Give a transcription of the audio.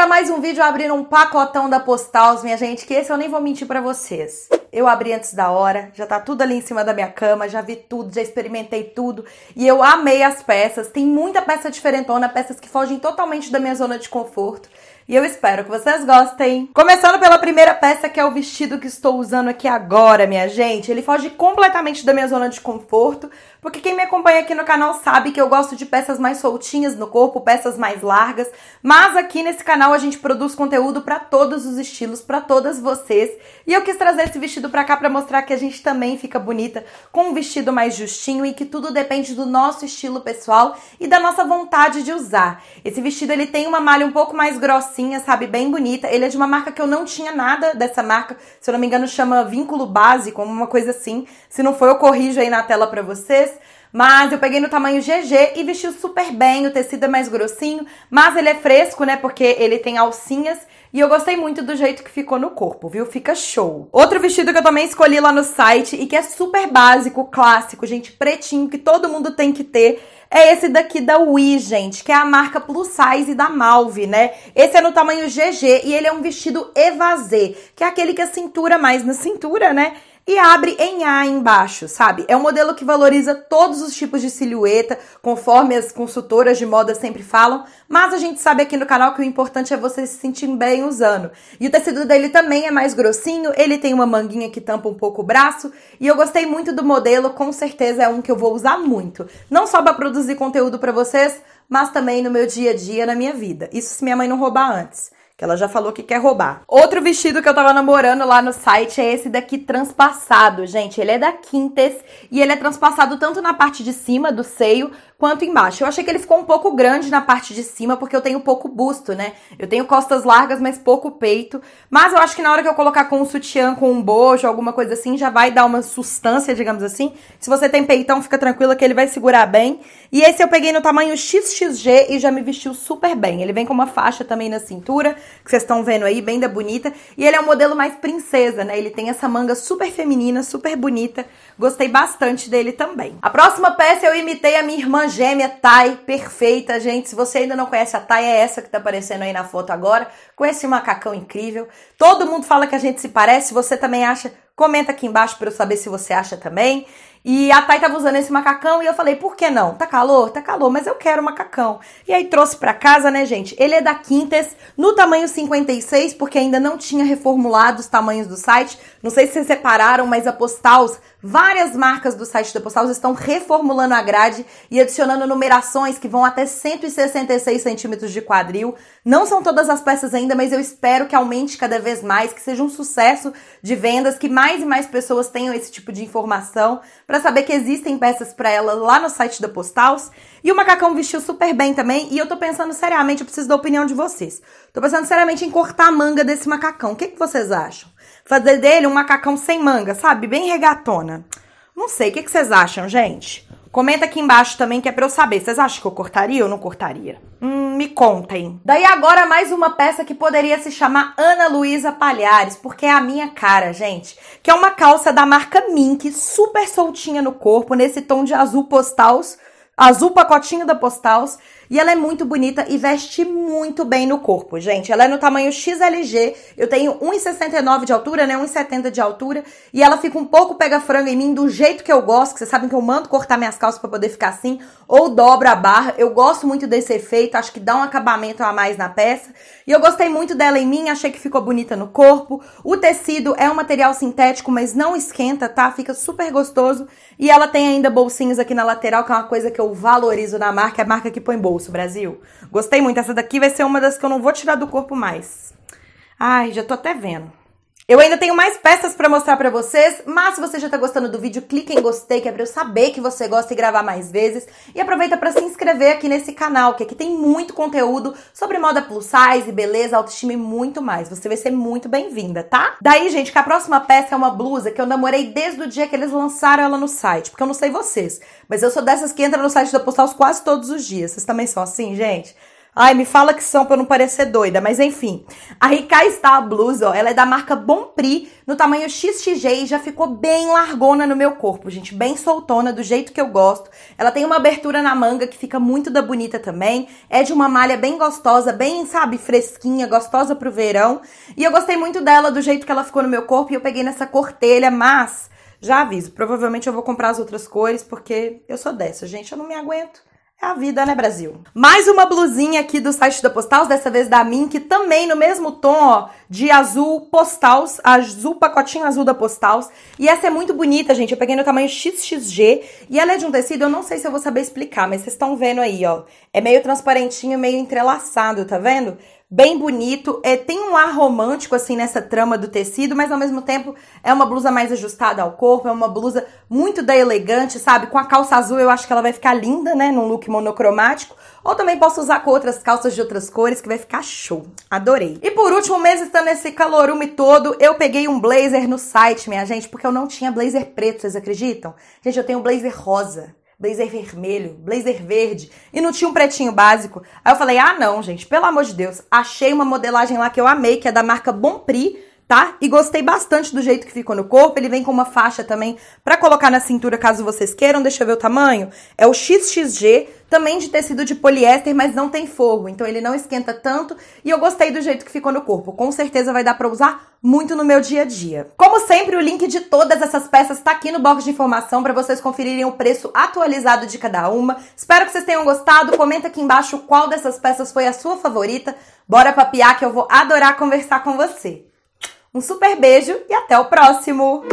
para mais um vídeo abrindo um pacotão da Postals, minha gente, que esse eu nem vou mentir para vocês. Eu abri antes da hora, já tá tudo ali em cima da minha cama, já vi tudo, já experimentei tudo e eu amei as peças. Tem muita peça diferentona, peças que fogem totalmente da minha zona de conforto. E eu espero que vocês gostem. Começando pela primeira peça, que é o vestido que estou usando aqui agora, minha gente. Ele foge completamente da minha zona de conforto, porque quem me acompanha aqui no canal sabe que eu gosto de peças mais soltinhas no corpo, peças mais largas, mas aqui nesse canal a gente produz conteúdo para todos os estilos, para todas vocês. E eu quis trazer esse vestido vestido para cá para mostrar que a gente também fica bonita com um vestido mais justinho e que tudo depende do nosso estilo pessoal e da nossa vontade de usar. Esse vestido ele tem uma malha um pouco mais grossinha, sabe, bem bonita. Ele é de uma marca que eu não tinha nada dessa marca, se eu não me engano chama Vínculo base como uma coisa assim. Se não for eu corrijo aí na tela para vocês. Mas eu peguei no tamanho GG e vestiu super bem, o tecido é mais grossinho, mas ele é fresco, né? Porque ele tem alcinhas e eu gostei muito do jeito que ficou no corpo, viu? Fica show. Outro vestido que eu também escolhi lá no site e que é super básico, clássico, gente, pretinho, que todo mundo tem que ter é esse daqui da Wii, gente, que é a marca plus size da Malve, né? Esse é no tamanho GG e ele é um vestido evasê, que é aquele que a cintura mais na cintura, né? e abre em A embaixo, sabe? É um modelo que valoriza todos os tipos de silhueta, conforme as consultoras de moda sempre falam, mas a gente sabe aqui no canal que o importante é você se sentir bem usando. E o tecido dele também é mais grossinho, ele tem uma manguinha que tampa um pouco o braço, e eu gostei muito do modelo, com certeza é um que eu vou usar muito. Não só para produzir conteúdo para vocês, mas também no meu dia a dia, na minha vida. Isso se minha mãe não roubar antes que ela já falou que quer roubar. Outro vestido que eu tava namorando lá no site é esse daqui transpassado, gente. Ele é da Quintes e ele é transpassado tanto na parte de cima do seio quanto embaixo. Eu achei que ele ficou um pouco grande na parte de cima porque eu tenho pouco busto, né? Eu tenho costas largas, mas pouco peito. Mas eu acho que na hora que eu colocar com um sutiã, com um bojo, alguma coisa assim, já vai dar uma sustância, digamos assim. Se você tem peitão, fica tranquila que ele vai segurar bem. E esse eu peguei no tamanho XXG e já me vestiu super bem. Ele vem com uma faixa também na cintura que vocês estão vendo aí, bem da bonita. E ele é um modelo mais princesa, né? Ele tem essa manga super feminina, super bonita. Gostei bastante dele também. A próxima peça eu imitei a minha irmã gêmea, Thay, perfeita, gente. Se você ainda não conhece a Thay, é essa que tá aparecendo aí na foto agora, com esse macacão incrível. Todo mundo fala que a gente se parece, você também acha? Comenta aqui embaixo para eu saber se você acha também. E a Thay tava usando esse macacão e eu falei, por que não? Tá calor? Tá calor, mas eu quero macacão. E aí trouxe pra casa, né, gente? Ele é da Quintes, no tamanho 56, porque ainda não tinha reformulado os tamanhos do site. Não sei se vocês separaram, mas a Postals, várias marcas do site da Postals estão reformulando a grade e adicionando numerações que vão até 166 centímetros de quadril. Não são todas as peças ainda, mas eu espero que aumente cada vez mais, que seja um sucesso de vendas, que mais e mais pessoas tenham esse tipo de informação para saber que existem peças para ela lá no site da Postals. E o macacão vestiu super bem também. E eu tô pensando seriamente, eu preciso da opinião de vocês. Tô pensando seriamente em cortar a manga desse macacão. O que, que vocês acham? Fazer dele um macacão sem manga, sabe? Bem regatona. Não sei, o que, que vocês acham, gente? Comenta aqui embaixo também que é pra eu saber. Vocês acham que eu cortaria ou não cortaria? Hum me contem. Daí agora mais uma peça que poderia se chamar Ana Luísa Palhares, porque é a minha cara, gente. Que é uma calça da marca Mink, super soltinha no corpo, nesse tom de azul postals, azul pacotinho da postals, e ela é muito bonita e veste muito bem no corpo, gente. Ela é no tamanho XLG. Eu tenho 1,69 de altura, né? 1,70 de altura. E ela fica um pouco pega-frango em mim do jeito que eu gosto. Que vocês sabem que eu mando cortar minhas calças para poder ficar assim. Ou dobro a barra. Eu gosto muito desse efeito. Acho que dá um acabamento a mais na peça. E eu gostei muito dela em mim. Achei que ficou bonita no corpo. O tecido é um material sintético, mas não esquenta, tá? Fica super gostoso. E ela tem ainda bolsinhos aqui na lateral, que é uma coisa que eu valorizo na marca. É a marca que põe bolsa bolso, Brasil. Gostei muito. Essa daqui vai ser uma das que eu não vou tirar do corpo mais. Ai, já tô até vendo. Eu ainda tenho mais peças para mostrar para vocês, mas se você já tá gostando do vídeo, clique em gostei, que é pra eu saber que você gosta e gravar mais vezes. E aproveita para se inscrever aqui nesse canal, que aqui tem muito conteúdo sobre moda plus size, beleza, autoestima e muito mais. Você vai ser muito bem-vinda, tá? Daí, gente, que a próxima peça é uma blusa que eu namorei desde o dia que eles lançaram ela no site, porque eu não sei vocês, mas eu sou dessas que entra no site da Postals quase todos os dias. Vocês também são assim, gente? Ai, me fala que são pra eu não parecer doida, mas enfim. A cá está a blusa, ó. Ela é da marca Bonprix, no tamanho XXG e já ficou bem largona no meu corpo, gente. Bem soltona, do jeito que eu gosto. Ela tem uma abertura na manga que fica muito da bonita também. É de uma malha bem gostosa, bem, sabe, fresquinha, gostosa pro verão. E eu gostei muito dela, do jeito que ela ficou no meu corpo. E eu peguei nessa cortelha, mas já aviso, provavelmente eu vou comprar as outras cores, porque eu sou dessa, gente. Eu não me aguento. É a vida, né, Brasil? Mais uma blusinha aqui do site da Postals, dessa vez da Mink, também no mesmo tom, ó, de azul Postals, azul pacotinho azul da Postals. E essa é muito bonita, gente. Eu peguei no tamanho XXG e ela é de um tecido, eu não sei se eu vou saber explicar, mas vocês estão vendo aí, ó. É meio transparentinho, meio entrelaçado, tá vendo? bem bonito. É, tem um ar romântico, assim, nessa trama do tecido, mas ao mesmo tempo é uma blusa mais ajustada ao corpo, é uma blusa muito da elegante, sabe? Com a calça azul eu acho que ela vai ficar linda, né? Num look monocromático. Ou também posso usar com outras calças de outras cores, que vai ficar show. Adorei. E por último, mesmo estando nesse calorume todo, eu peguei um blazer no site, minha gente, porque eu não tinha blazer preto, vocês acreditam? Gente, eu tenho um blazer rosa blazer vermelho, blazer verde e não tinha um pretinho básico. Aí eu falei: ah, não, gente, pelo amor de Deus. Achei uma modelagem lá que eu amei, que é da marca Bonprix tá? E gostei bastante do jeito que ficou no corpo. Ele vem com uma faixa também para colocar na cintura, caso vocês queiram. Deixa eu ver o tamanho. É o XXG, também de tecido de poliéster, mas não tem forro, então ele não esquenta tanto. E eu gostei do jeito que ficou no corpo. Com certeza vai dar para usar muito no meu dia a dia. Como sempre, o link de todas essas peças está aqui no box de informação para vocês conferirem o preço atualizado de cada uma. Espero que vocês tenham gostado. Comenta aqui embaixo qual dessas peças foi a sua favorita. Bora papiar que eu vou adorar conversar com você. Um super beijo e até o próximo!